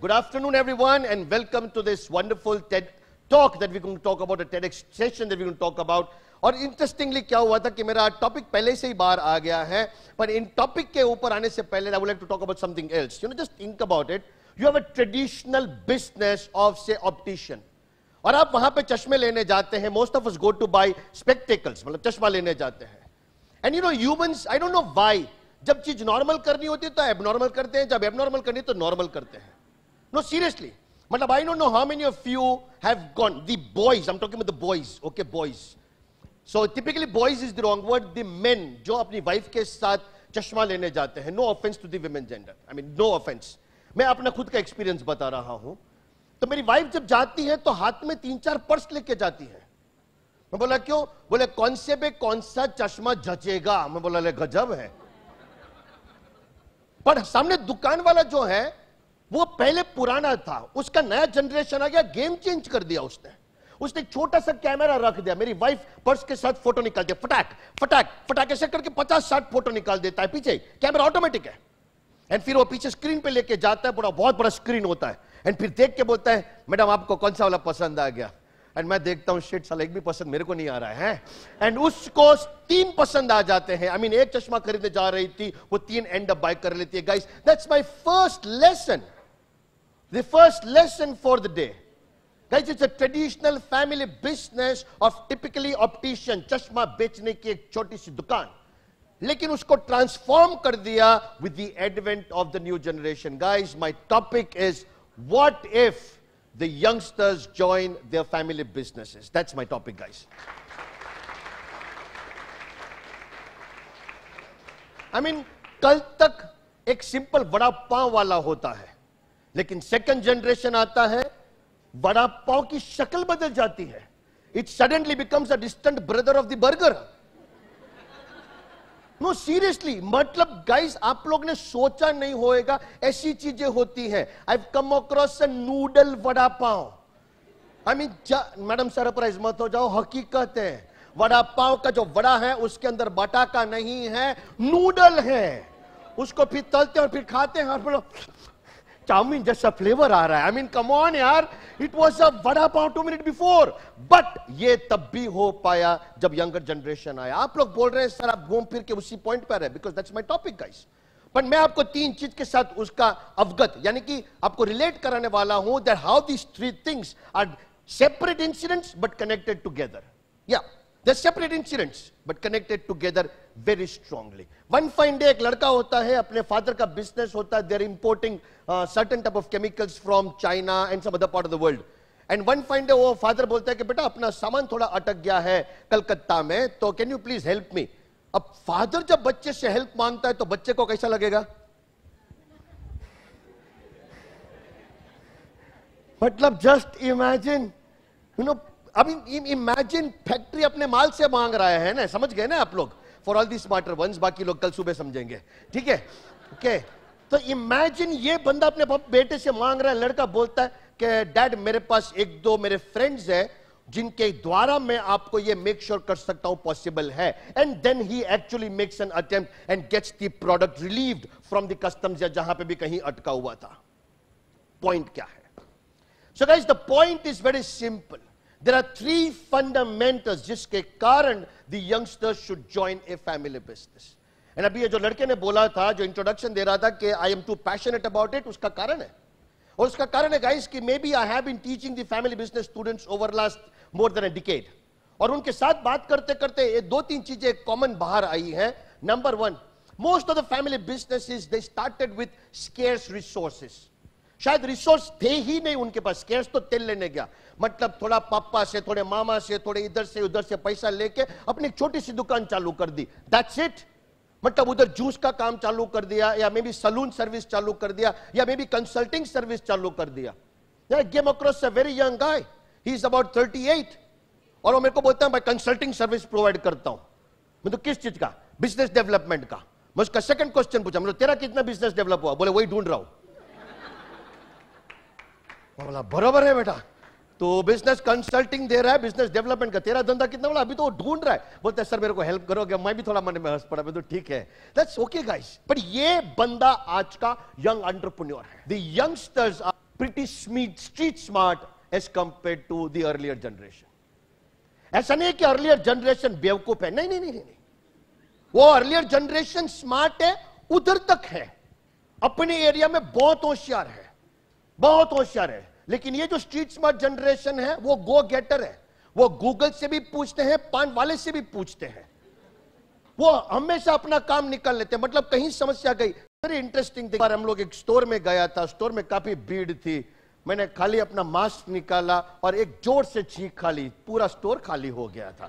Good afternoon, everyone, and welcome to this wonderful TED talk that we're going to talk about, a TEDx session that we're going to talk about. और interestingly क्या हुआ था कि मेरा topic पहले से ही बाहर आ गया है पर इन टॉपिक के ऊपर आने से पहले I would like to talk about something else you know just think about it you have a traditional business of say optician और आप वहां पे चश्मे लेने जाते हैं most of us go to buy spectacles मतलब चश्मा लेने जाते हैं and you know humans I don't know why जब चीज नॉर्मल करनी होती है तो एबनॉर्मल करते हैं जब एबनॉर्मल करनी है तो नॉर्मल करते हैं No, seriously. Matlab, I don't know how many of you have gone. The boys, I'm talking about the boys. Okay, boys. So typically boys is the wrong word. The men, जो अपनी wife के साथ चश्मा लेने जाते हैं. No offense to the women gender. I mean, no offense. मैं अपना खुद का experience बता रहा हूँ. तो मेरी वाइफ जब जाती है तो हाथ में तीन चार पर्स लेके जाती है मैं बोला क्यों बोले कौन से पे कौन सा चश्मा जचेगा मैं बोला ले गजब है पर सामने दुकान वाला जो है वो पहले पुराना था उसका नया जनरेशन आ गया गेम चेंज कर दिया उसने उसने एक छोटा सा कैमरा रख दिया मेरी वाइफ पर्स के साथ फोटो निकाल दिया फटाक फटाक फटाक ऐसे करके पचास साठ फोटो निकाल देता है पीछे कैमरा ऑटोमेटिक है एंड फिर वो पीछे स्क्रीन पे लेके जाता है बड़ा बहुत बड़ा स्क्रीन होता है एंड फिर देख के बोलता है मैडम आपको कौन सा वाला पसंद आ गया एंड मैं देखता हूं शेट साला एक भी पसंद मेरे को नहीं आ रहा है एंड उसको तीन पसंद आ जाते हैं आई I मीन mean, एक चश्मा खरीदने जा रही थी वो तीन एंड अप बाय कर लेती है guys that's my first lesson The first lesson for the day. Guys, it's a traditional family business of typically optician. Chashma bechne ki ek choti si dukaan. Lekin usko transform kar with the advent of the new generation. Guys, my topic is what if the youngsters join their family businesses? That's my topic, guys. I mean, kaltak ek simple vada paan hota hai. लेकिन second generation आता है बड़ा पाव की शक्ल बदल जाती है it suddenly becomes a distant brother of the burger no seriously मतलब guys आप लोग ने सोचा नहीं होएगा ऐसी चीजें होती है I come across a noodle vada pav I mean madam surprise मत हो जाओ हकीकत है वड़ा पाव का जो वड़ा है उसके अंदर बटाका नहीं है नूडल है उसको फिर तलते और फिर खाते हैं और फिर चाउमीन जैसा फ्लेवर आ रहा है आई मीन कम ऑन यार it was a vada pav two minute before but ये तब भी हो पाया जब यंगर जनरेशन आया आप लोग बोल रहे हैं सर आप घूम फिर के उसी पॉइंट पर है because that's my topic guys but मैं आपको तीन चीज के साथ उसका अवगत यानी कि आपको रिलेट कराने वाला हूं that how these three things are separate incidents but connected together या They're separate incidents, but connected together very strongly. One fine day, एक लड़का होता है अपने फादर का बिजनेस होता है there importing certain type of chemicals from China and some other part of the world and one find वो father बोलता है कि बेटा अपना सामान थोड़ा अटक गया है कलकत्ता में तो can you please help me अब फादर जब बच्चे से हेल्प मांगता है तो बच्चे को कैसा लगेगा मतलब जस्ट इमेजिन यू नो अभी इमेजिन फैक्ट्री अपने माल से मांग रहा है ना समझ गए ना आप लोग for all this matter once बाकी लोग कल सुबह समझेंगे ठीक है ओके okay. तो इमेजिन ये बंदा अपने बेटे से मांग रहा है लड़का बोलता है कि डैड मेरे पास एक दो मेरे फ्रेंड्स हैं जिनके द्वारा मैं आपको ये मेक श्योर sure कर सकता हूं पॉसिबल है and then he actually makes an attempt and gets the product relieved from the customs या जहां पे भी कहीं अटका हुआ था पॉइंट क्या है so guys the point is very simple there are three fundamentals जिसके कारण the youngsters should join a family business and अभी ये जो लड़के ने बोला था जो इंट्रोडक्शन दे रहा था कि I am too passionate about it उसका कारण है और उसका कारण है गाइस कि maybe I have been teaching the family business students over last more than a decade और उनके साथ बात करते करते ये दो तीन चीजें कॉमन बाहर आई हैं number one most of the family businesses they started with scarce resources शायद रिसोर्स थे ही नहीं उनके पास स्केर्स तो तेल लेने गया मतलब थोड़ा पापा से थोड़े मामा से थोड़े इधर से उधर से पैसा लेके अपनी छोटी सी दुकान चालू कर दी दैट्स इट मतलब उधर जूस का काम चालू कर दिया या मे बी सलून सर्विस चालू कर दिया या मे बी कंसल्टिंग सर्विस चालू कर दिया came across a very young guy he is about eight और वो मेरे को बोलता है मैं कंसल्टिंग सर्विस प्रोवाइड करता हूं मतलब तो किस चीज का बिजनेस डेवलपमेंट का मैं उसका सेकंड क्वेश्चन पूछा मतलब तेरा कितना बिजनेस डेवलप हुआ बोले वही ढूंढ रहा हूं बोला बराबर है बेटा तो बिजनेस कंसल्टिंग दे रहा है बिजनेस डेवलपमेंट का तेरा धंधा कितना बड़ा अभी तो वो ढूंढ रहा है बोलते है सर मेरे को हेल्प करोगे मैं भी थोड़ा मन में हंस पड़ा तो ठीक है दैट्स ओके गाइस पर ये बंदा आज का यंग एंटरप्रेन्योर है द यंगस्टर्स आर प्रीटी स्मीट street smart as compare to the earlier generation ऐसा नहीं कि अर्लियर जनरेशन बेवकूफ है नहीं नहीं नहीं नहीं वो अर्लियर जनरेशन स्मार्ट है उधर तक है अपने एरिया में बहुत होशियार है बहुत होशियार है लेकिन ये जो स्ट्रीट स्मार्ट जनरेशन है वो गो गेटर है वो गूगल से भी पूछते हैं पान वाले से भी पूछते हैं वो हमेशा अपना काम निकाल लेते हैं मतलब कहीं समस्या गई वेरी इंटरेस्टिंग थिंग हम लोग एक स्टोर में गया था स्टोर में काफी भीड़ थी मैंने खाली अपना मास्क निकाला और एक जोर से चीख खाली पूरा स्टोर खाली हो गया था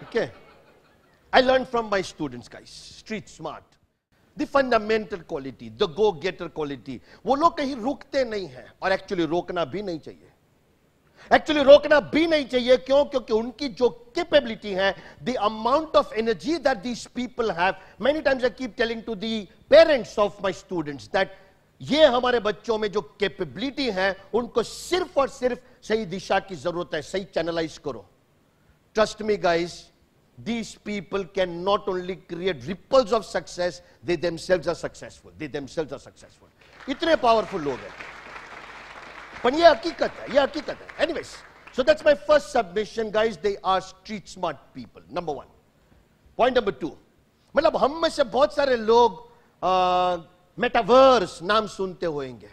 ठीक है I learn from my students का street smart the fundamental quality the go getter quality वो लोग कहीं रुकते नहीं हैं और एक्चुअली रोकना भी नहीं चाहिए एक्चुअली रोकना भी नहीं चाहिए क्यों क्योंकि उनकी जो कैपेबिलिटी है the amount of energy that these people have many times I keep telling to the parents of my students that ये हमारे बच्चों में जो कैपेबिलिटी है उनको सिर्फ और सिर्फ सही दिशा की जरूरत है सही चैनलाइज करो trust me guys these people can not only create ripples of success, they themselves are successful. They themselves are successful. इतने powerful लोग हैं पर ये हकीकत है ये हकीकत है anyways so that's my first submission guys they are street smart people number one point number two मतलब हम में से बहुत सारे लोग मेटावर्स नाम सुनते होंगे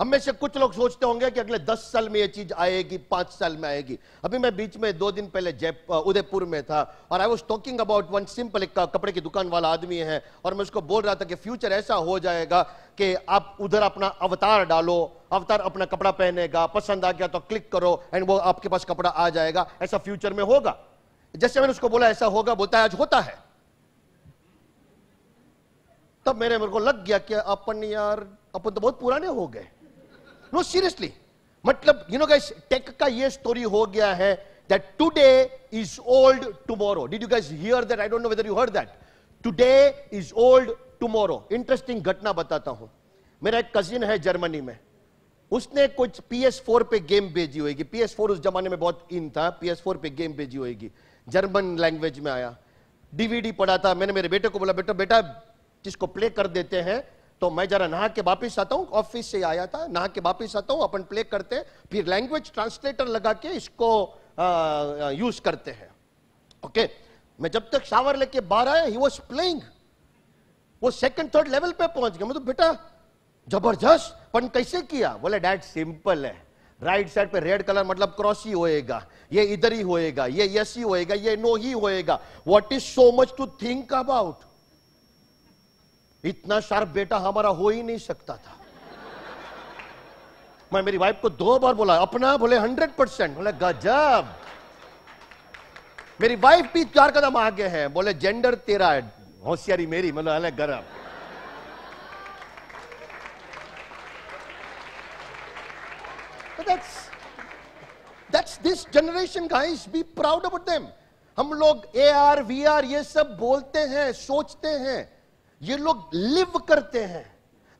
हम में से कुछ लोग सोचते होंगे कि अगले दस साल में ये चीज आएगी पांच साल में आएगी अभी मैं बीच में दो दिन पहले उदयपुर में था और I was talking about one simple एक कपड़े की दुकान वाला आदमी है और मैं उसको बोल रहा था कि फ्यूचर ऐसा हो जाएगा कि आप उधर अपना अवतार डालो अवतार अपना कपड़ा पहनेगा पसंद आ गया तो क्लिक करो एंड वो आपके पास कपड़ा आ जाएगा ऐसा फ्यूचर में होगा जैसे मैंने उसको बोला ऐसा होगा बोलता है आज होता है तब मेरे मेरे को लग गया कि अपन यार अपन तो बहुत पुराने हो गए नो सीरियसली मतलब यू नो गाइस टेक का ये स्टोरी हो गया है that today is old tomorrow did you guys hear that I don't know whether you heard that today is old tomorrow interesting घटना बताता हूं मेरा एक कजिन है जर्मनी में उसने कुछ PS4 पे गेम भेजी होगी PS4 उस जमाने में बहुत इन था PS4 पे गेम भेजी होगी जर्मन लैंग्वेज में आया डीवीडी पढ़ा था मैंने मेरे बेटे को बोला बेटा बेटा जिसको प्ले कर देते हैं तो मैं जरा नहा के वापिस आता हूँ ऑफिस से आया था नहा के वापिस आता हूँ अपन प्ले करते फिर लैंग्वेज ट्रांसलेटर लगा के इसको यूज करते हैं ओके मैं जब तक शावर लेके बाहर आया ही वॉज प्लेइंग वो सेकंड थर्ड लेवल पे पहुंच गया मतलब बेटा जबरदस्त पन कैसे किया बोले डैड सिंपल है राइट साइड पे रेड कलर मतलब क्रॉस ही होएगा ये इधर ही होएगा ये यस ही होएगा ये नो ही होएगा what is so much to think about इतना शार्प बेटा हमारा हो ही नहीं सकता था मैं मेरी वाइफ को दो बार बोला अपना बोले हंड्रेड परसेंट बोले गजब मेरी वाइफ भी चार कदम आगे है बोले जेंडर तेरा है होशियारी मेरी मतलब अलग गर्म that's this generation guys be proud about them हम लोग ए आर वी आर ये सब बोलते हैं सोचते हैं ये लोग लिव करते हैं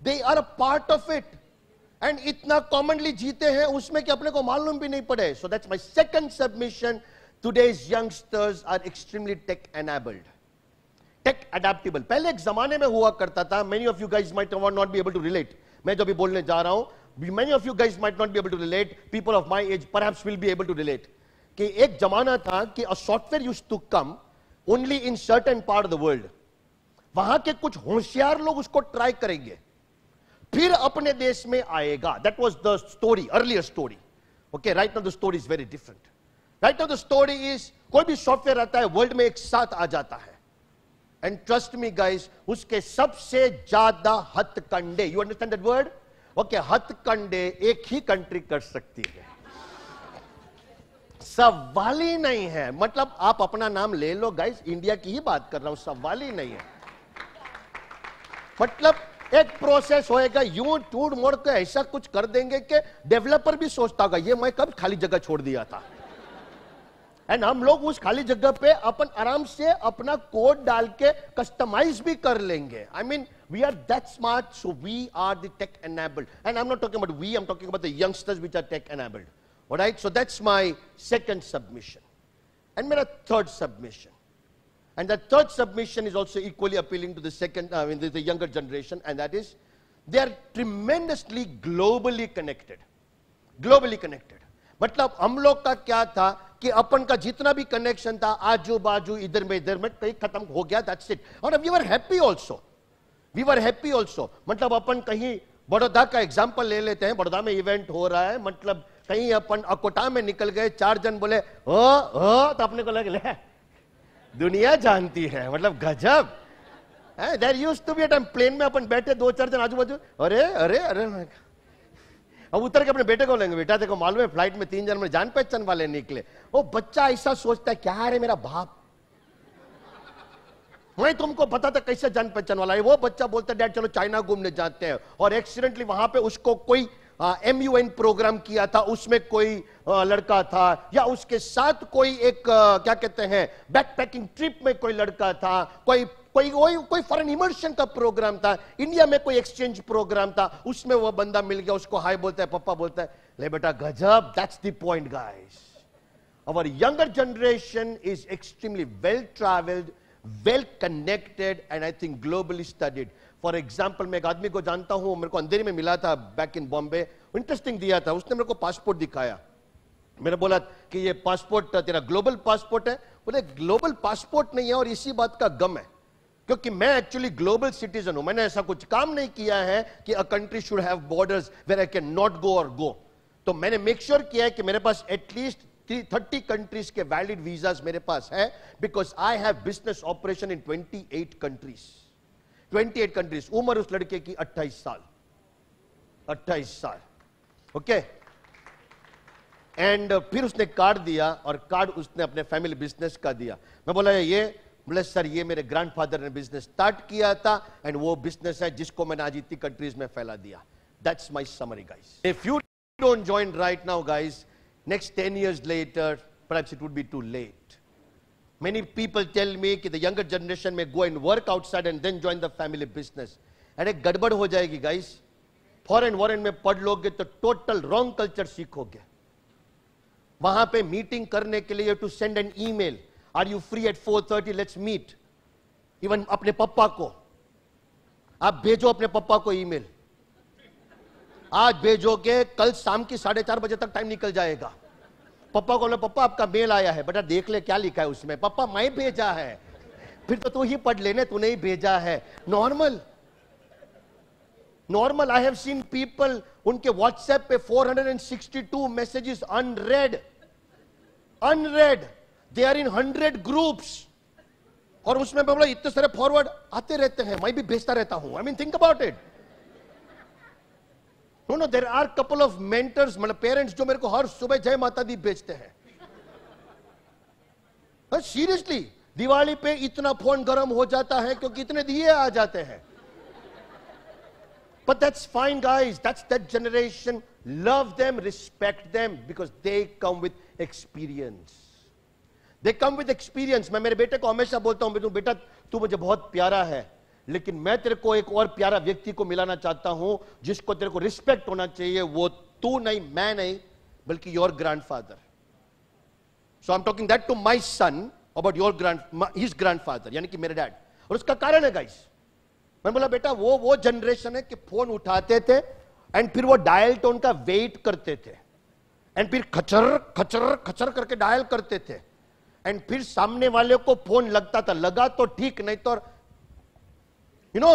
they are a part of it and इतना कॉमनली जीते हैं उसमें कि अपने को मालूम भी नहीं पड़े so that's my second submission today's youngsters are extremely tech enabled tech adaptable पहले एक जमाने में हुआ करता था many of you guys might not be able to relate मैं जो भी बोलने जा रहा हूं many of you guys might not be able to relate people of my age पर will be able to relate कि एक जमाना था कि a software use to come only in certain part of the world वहां के कुछ होशियार लोग उसको ट्राई करेंगे फिर अपने देश में आएगा that was the story earlier story okay right now the story is very different right now the story is कोई भी सॉफ्टवेयर आता है वर्ल्ड में एक साथ आ जाता है एंड ट्रस्ट मी गाइस उसके सबसे ज्यादा हथकंडे you understand that word okay हथकंडे एक ही कंट्री कर सकती है सवाल ही नहीं है मतलब आप अपना नाम ले लो गाइस इंडिया की ही बात कर रहा हूं सवाल ही नहीं है मतलब एक प्रोसेस होएगा यू टूट मोड़ के ऐसा कुछ कर देंगे कि डेवलपर भी सोचता होगा ये मैं कब खाली जगह छोड़ दिया था एंड हम लोग उस खाली जगह पे अपन आराम से अपना कोड डाल के कस्टमाइज भी कर लेंगे I mean we are that smart so we are the tech enabled and I am not talking about we I am talking about the youngsters which are tech enabled alright so that's my second submission and मेरा third submission And the third submission is also equally appealing to the second, I mean, the, the younger generation, and that is they are tremendously globally connected. Globally connected. मतलब हम लोग का क्या था कि अपन का जितना भी कनेक्शन था आजू बाजू इधर में इधर में कहीं खत्म हो गया दैट्स इट और we were happy also we were happy also मतलब अपन कहीं बड़ौदा का एग्जाम्पल ले लेते हैं बड़ौदा में इवेंट हो रहा है मतलब कहीं अपन अकोटा में निकल गए चार जन बोले ओ, ओ, तो अपने को लगे ले दुनिया जानती है मतलब गजब there use to be time plane में अपन बैठे दो चार जन आजू बाजू अरे अरे अरे अब उतर के अपने बेटे को लेंगे बेटा देखो मालूम है फ्लाइट में तीन जन में जान पहचान वाले निकले वो बच्चा ऐसा सोचता है क्या है मेरा बाप मैं तुमको पता था कैसे जान पहचान वाला है वो बच्चा बोलता है डैड चलो चाइना घूमने जाते हैं और एक्सीडेंटली वहां पे उसको कोई एम यू एन प्रोग्राम किया था उसमें कोई आ, लड़का था या उसके साथ कोई एक आ, क्या कहते हैं बैकपैकिंग ट्रिप में कोई लड़का था कोई कोई कोई कोई फॉरन इमर्शन का प्रोग्राम था इंडिया में कोई एक्सचेंज प्रोग्राम था उसमें वो बंदा मिल गया उसको हाई बोलता है पप्पा बोलता है ले बेटा गजब that's the point guys our younger generation is extremely well traveled well connected and I think globally studied for example मैं एक आदमी को जानता हूं मेरे को अंधेरे में मिला था बैक इन बॉम्बे इंटरेस्टिंग दिया था उसने मेरे को पासपोर्ट दिखाया मैंने बोला कि ये पासपोर्ट तेरा ग्लोबल पासपोर्ट है बोले ग्लोबल पासपोर्ट नहीं है और इसी बात का गम है क्योंकि मैं एक्चुअली ग्लोबल सिटीजन हूं मैंने ऐसा कुछ काम नहीं किया है कि a country should have borders where I can not go और गो तो मैंने मेक श्योर sure किया है कि मेरे पास एटलीस्ट थर्टी कंट्रीज के वैलिड वीजाज मेरे पास है because I have business operation in twenty eight countries twenty eight countries उम्र उस लड़के की अट्ठाईस साल अट्ठाईस साल ओके okay? एंड uh, फिर उसने कार्ड दिया और कार्ड उसने अपने फैमिली बिजनेस का दिया मैं बोला ये बोले सर ये मेरे ग्रैंडफादर ने बिजनेस स्टार्ट किया था एंड वो बिजनेस है जिसको मैंने आज इतनी कंट्रीज में फैला दिया that's my summary guys if you don't join right now guys next 10 years later, perhaps it would be too late. Many people tell me that the younger generation may go and work outside and then join the family business. And a gadbad ho jayegi, guys. Foreign warren mein pad loge, to total wrong culture seekhoge. Wahan pe meeting karne ke liye, you to send an email. Are you free at 4.30? Let's meet. Even apne papa ko. Aap bhejo apne papa ko email. आज भेजोगे कल शाम की साढ़े चार बजे तक time निकल जाएगा पप्पा को बोला पप्पा आपका मेल आया है बेटा देख ले क्या लिखा है उसमें पप्पा मैं भेजा है फिर तो तू ही पढ़ लेने तूने ही भेजा है normal normal I have seen people उनके व्हाट्सएप पे 462 messages unread unread they are in hundred groups और उसमें इतने सारे फॉरवर्ड आते रहते हैं मैं भी भेजता रहता हूं I mean think about it no no there are couple of mentors मतलब पेरेंट्स जो मेरे को हर सुबह जय माता दी भेजते हैं सीरियसली दिवाली पे इतना फोन गर्म हो जाता है क्योंकि इतने दिए आ जाते हैं but that's fine guys that's that generation love them respect them because they come with experience they come with experience मैं मेरे बेटे को हमेशा बोलता हूं बेटा तू मुझे बहुत प्यारा है लेकिन मैं तेरे को एक और प्यारा व्यक्ति को मिलाना चाहता हूं जिसको तेरे को रिस्पेक्ट होना चाहिए वो तू नहीं मैं नहीं बल्कि your grandfather so I am talking that to my son about your grand his grandfather यानी कि मेरे डैड और उसका कारण है गाइस मैंने बोला बेटा वो वो जनरेशन है कि फोन उठाते थे एंड फिर वो डायल टोन का वेट करते थे एंड फिर खचर खचर खचर करके डायल करते थे एंड फिर सामने वाले को फोन लगता था लगा तो ठीक नहीं तो you know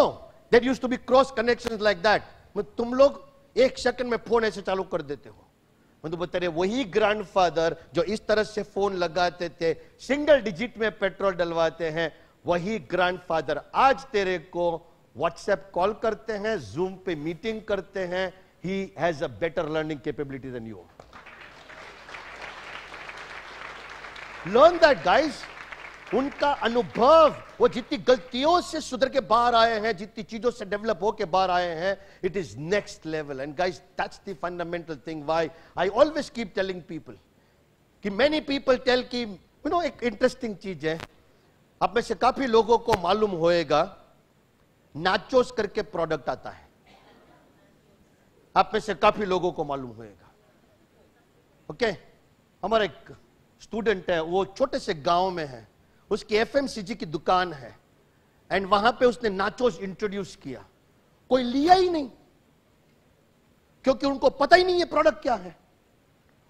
that use to be cross connection like that तुम लोग एक सेकंड में फोन ऐसे चालू कर देते हो तो मतलब बता रहे वही ग्रैंडफादर जो इस तरह से फोन लगाते थे सिंगल डिजिट में पेट्रोल डलवाते हैं वही ग्रैंडफादर आज तेरे को व्हाट्सएप कॉल करते हैं जूम पे मीटिंग करते हैं he has a better learning capability than you learn that guys उनका अनुभव वो जितनी गलतियों से सुधर के बाहर आए हैं जितनी चीजों से डेवलप होकर बाहर आए हैं it is next level and guys that's the fundamental thing why I always keep telling people कि मेनी पीपल टेल कि यू नो एक इंटरेस्टिंग चीज है आप में से काफी लोगों को मालूम होएगा नाचोस करके प्रोडक्ट आता है आप में से काफी लोगों को मालूम होएगा ओके okay? हमारा एक स्टूडेंट है वो छोटे से गांव में है उसकी जी की दुकान है एंड वहां पे उसने नाचोस इंट्रोड्यूस किया कोई लिया ही नहीं क्योंकि उनको पता ही नहीं है प्रोडक्ट क्या है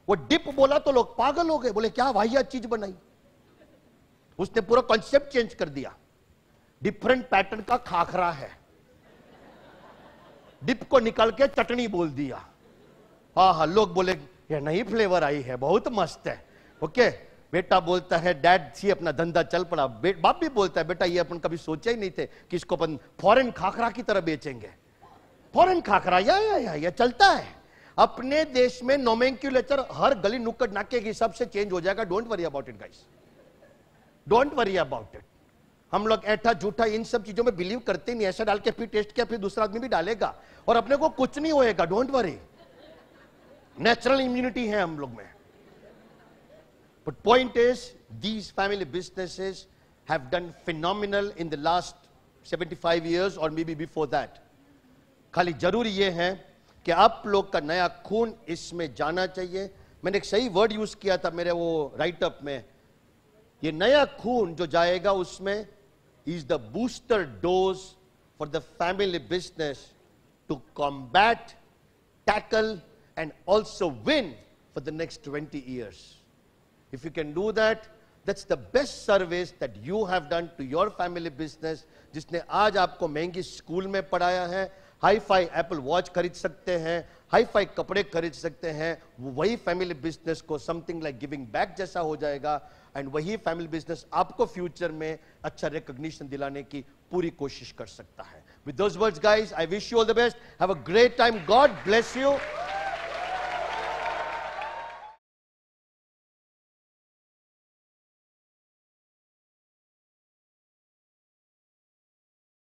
वो डिप बोला तो लोग पागल हो गए बोले क्या वाहिया चीज बनाई उसने पूरा कॉन्सेप्ट चेंज कर दिया डिफरेंट पैटर्न का खाखरा है डिप को निकाल के चटनी बोल दिया हाँ हाँ लोग बोले ये नई फ्लेवर आई है बहुत मस्त है ओके okay? बेटा बोलता है डैड सी अपना धंधा चल पड़ा बाप भी बोलता है बेटा ये अपन कभी सोचे ही नहीं थे कि इसको अपन फॉरेन खाखरा की तरह बेचेंगे फॉरेन खाखरा या या या या चलता है अपने देश में नोमेंक्यूलेचर हर गली नुक्कड़ नाके के हिसाब से चेंज हो जाएगा don't worry about it guys don't worry about it हम लोग ऐठा झूठा इन सब चीजों में बिलीव करते नहीं ऐसा डाल के फिर टेस्ट किया फिर दूसरा आदमी भी डालेगा और अपने को कुछ नहीं होएगा डोंट वरी नेचुरल इम्यूनिटी है हम लोग में But point is, these family businesses have done phenomenal in the last 75 years or maybe before that. खाली जरूरी ये है कि आप लोग का नया खून इसमें जाना चाहिए मैंने एक सही वर्ड यूज किया था मेरे वो राइटअप में ये नया खून जो जाएगा उसमें is the booster dose for the family business to combat tackle and also win for the next twenty years If you can do that, that's the best service that you have done to your family business जिसने आज आपको महंगी school में पढ़ाया है hi fi Apple watch खरीद सकते हैं हाई फाई कपड़े खरीद सकते हैं वही फैमिली बिजनेस को समथिंग लाइक गिविंग बैक जैसा हो जाएगा एंड वही फैमिली बिजनेस आपको फ्यूचर में अच्छा रिकग्निशन दिलाने की पूरी कोशिश कर सकता है with those words guys I wish you all the best have a great time God bless you